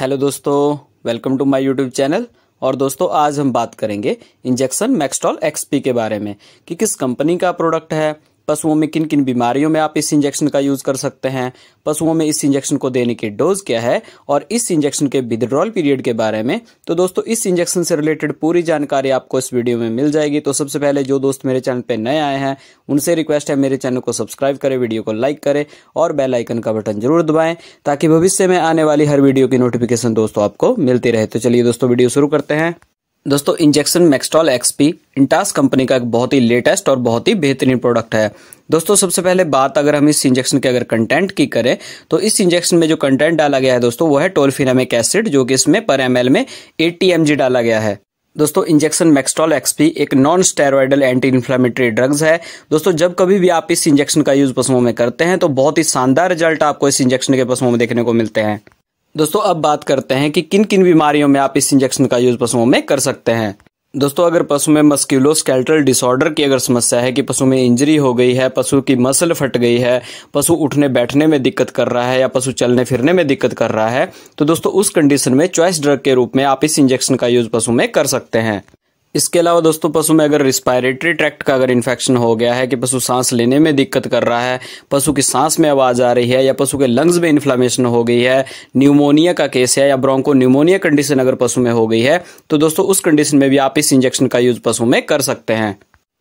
hello दोस्तों welcome to my YouTube channel और दोस्तों आज हम बात करेंगे इंजेक्शन मैक्सटॉल एक्सपी के बारे में कि किस कंपनी का प्रोडक्ट है पशुओं में किन किन बीमारियों में आप इस इंजेक्शन का यूज़ कर सकते हैं पशुओं में इस इंजेक्शन को देने की डोज क्या है और इस इंजेक्शन के विद्रॉल पीरियड के बारे में तो दोस्तों इस इंजेक्शन से रिलेटेड पूरी जानकारी आपको इस वीडियो में मिल जाएगी तो सबसे पहले जो दोस्त मेरे चैनल पर नए आए हैं उनसे रिक्वेस्ट है मेरे चैनल को सब्सक्राइब करें वीडियो को लाइक करें और बेलाइकन का बटन जरूर दबाएं ताकि भविष्य में आने वाली हर वीडियो की नोटिफिकेशन दोस्तों आपको मिलती रहे तो चलिए दोस्तों वीडियो शुरू करते हैं दोस्तों injection Maxtol XP Intas company का एक बहुत ही लेटेस्ट और बहुत ही बेहतरीन प्रोडक्ट है दोस्तों सबसे पहले बात अगर हम इस इंजेक्शन के अगर कंटेंट की करें तो इस इंजेक्शन में जो कंटेंट डाला गया है दोस्तों वो है टोलफिनामिक एसिड जो कि इसमें पर एम में एटी डाला गया है दोस्तों इंजेक्शन मैक्सटॉल एक्सपी एक non steroidal anti inflammatory drugs है दोस्तों जब कभी भी आप इस इंजेक्शन का यूज पशुओं में करते हैं तो बहुत ही शानदार रिजल्ट आपको इस इंजेक्शन के पशुओं में देखने को मिलते हैं दोस्तों अब बात करते हैं कि किन किन बीमारियों में आप इस इंजेक्शन का यूज पशुओं में कर सकते हैं दोस्तों अगर पशु में मस्क्यूलोस्केल्टल डिसऑर्डर की अगर समस्या है कि पशु में इंजरी हो गई है पशु की मसल फट गई है पशु उठने बैठने में दिक्कत कर रहा है या पशु चलने फिरने में दिक्कत कर रहा है तो दोस्तों उस कंडीशन में चॉइस ड्रग के रूप में आप इस इंजेक्शन का यूज पशु में कर सकते हैं इसके अलावा दोस्तों पशु में अगर रिस्पायरेटरी ट्रैक्ट का अगर इन्फेक्शन हो गया है कि पशु सांस लेने में दिक्कत कर रहा है पशु की सांस में आवाज़ आ रही है या पशु के लंग्स में इन्फ्लामेशन हो गई है न्यूमोनिया का केस है या ब्रोंको न्यूमोनिया कंडीशन अगर पशु में हो गई है तो दोस्तों उस कंडीशन में भी आप इस इंजेक्शन का यूज़ पशु में कर सकते हैं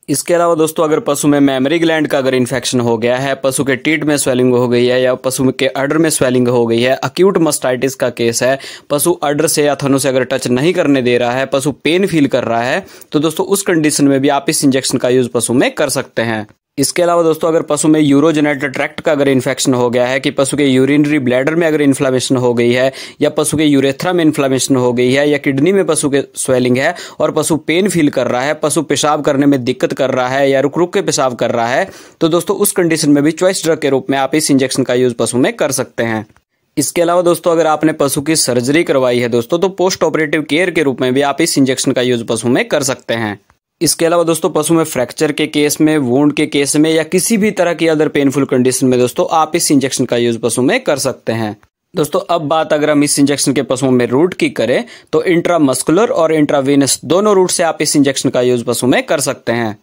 इसके अलावा दोस्तों अगर पशु में मेमरी ग्लैंड का अगर इन्फेक्शन हो गया है पशु के टीट में स्वेलिंग हो गई है या पशु के अडर में स्वेलिंग हो गई है अक्यूट मस्टाइटिस का केस है पशु अडर से या थनों से अगर टच नहीं करने दे रहा है पशु पेन फील कर रहा है तो दोस्तों उस कंडीशन में भी आप इस इंजेक्शन का यूज़ पशु में कर सकते हैं इसके अलावा दोस्तों अगर पशु में यूरोजेनेटल ट्रैक्ट का अगर इन्फेक्शन हो गया है कि पशु के यूरिनरी ब्लैडर में अगर इन्फ्लामेशन हो गई है या पशु के यूरेथ्रा में इन्फ्लामेशन हो गई है या किडनी में पशु के स्वेलिंग है और पशु पेन फील कर रहा है पशु पेशाब करने में दिक्कत कर रहा है या रुक रुक के पेशाब कर रहा है तो दोस्तों उस कंडीशन में भी च्वाइस ड्रग के रूप में आप इस इंजेक्शन का यूज पशु में कर सकते हैं इसके अलावा दोस्तों अगर आपने पशु की सर्जरी करवाई है दोस्तों तो पोस्ट ऑपरेटिव केयर के रूप में भी आप इस इंजेक्शन का यूज पशु में कर सकते हैं इसके अलावा दोस्तों पशु में फ्रैक्चर के केस में वोंड के केस में या किसी भी तरह की अदर पेनफुल कंडीशन में दोस्तों आप इस इंजेक्शन का यूज पशु में कर सकते हैं दोस्तों अब बात अगर हम इस इंजेक्शन के पशुओं में रूट की करें तो इंट्रामस्कुलर और इंट्रावीनस दोनों रूट से आप इस इंजेक्शन का यूज पशु में कर सकते हैं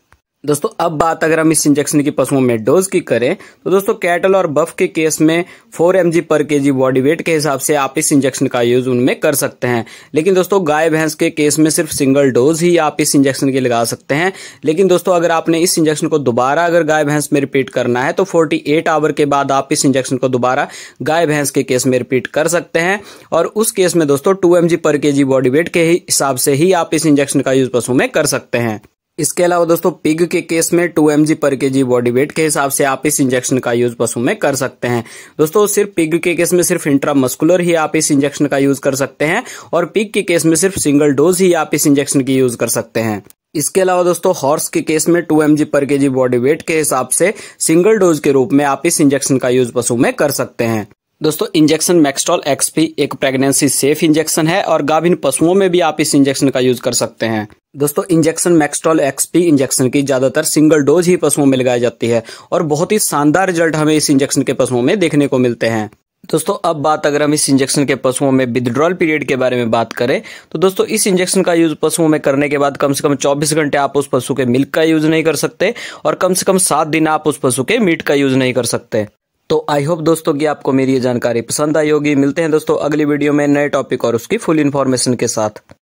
दोस्तों अब बात अगर हम इस इंजेक्शन की पशुओं में डोज की करें तो दोस्तों कैटल और बफ के केस में 4 एम पर के बॉडी वेट के हिसाब से आप इस इंजेक्शन का यूज उनमें कर सकते हैं लेकिन दोस्तों गाय भैंस के केस में सिर्फ सिंगल डोज ही आप इस इंजेक्शन के लगा सकते हैं लेकिन दोस्तों अगर आपने इस इंजेक्शन को दोबारा अगर गाय भैंस में रिपीट करना है तो फोर्टी एट आवर के बाद आप इस इंजेक्शन को दोबारा गाय भैंस के केस में रिपीट कर सकते हैं और उस केस में दोस्तों टू एम पर के बॉडी वेट के हिसाब से ही आप इस इंजेक्शन का यूज पशु में कर सकते हैं इसके अलावा दोस्तों पिग के केस में 2 एम पर के जी बॉडी वेट के हिसाब से आप इस इंजेक्शन का यूज पशु में कर सकते हैं दोस्तों सिर्फ पिग के केस में सिर्फ इंट्रामस्कुलर ही आप इस इंजेक्शन का यूज कर सकते हैं और पिग के केस में सिर्फ सिंगल डोज ही आप इस इंजेक्शन की यूज कर सकते हैं इसके अलावा दोस्तों हॉर्स के केस में 2 एम पर के जी बॉडी वेट के हिसाब से सिंगल डोज के रूप में आप इस इंजेक्शन का यूज पशु में कर सकते हैं दोस्तों इंजेक्शन मैक्सटॉल एक्सपी एक प्रेगनेंसी सेफ इंजेक्शन है और गाभिन पशुओं में भी आप इस इंजेक्शन का यूज कर सकते हैं दोस्तों इंजेक्शन मैक्सटॉल एक्सपी इंजेक्शन की ज्यादातर सिंगल डोज ही पशुओं में लगाई जाती है और बहुत ही शानदार रिजल्ट हमें इस इंजेक्शन के पशुओं में देखने को मिलते हैं दोस्तों अब बात अगर हम इस इंजेक्शन के पशुओं में विदड्रॉल पीरियड के बारे में बात करें तो दोस्तों इस इंजेक्शन का यूज पशुओं में करने के बाद कम से कम 24 घंटे आप उस पशु के मिल्क का यूज नहीं कर सकते और कम से कम सात दिन आप उस पशु के मीट का यूज नहीं कर सकते तो आई होप दोस्तों कि आपको मेरी ये जानकारी पसंद आई होगी मिलते हैं दोस्तों अगली वीडियो में नए टॉपिक और उसकी फुल इन्फॉर्मेशन के साथ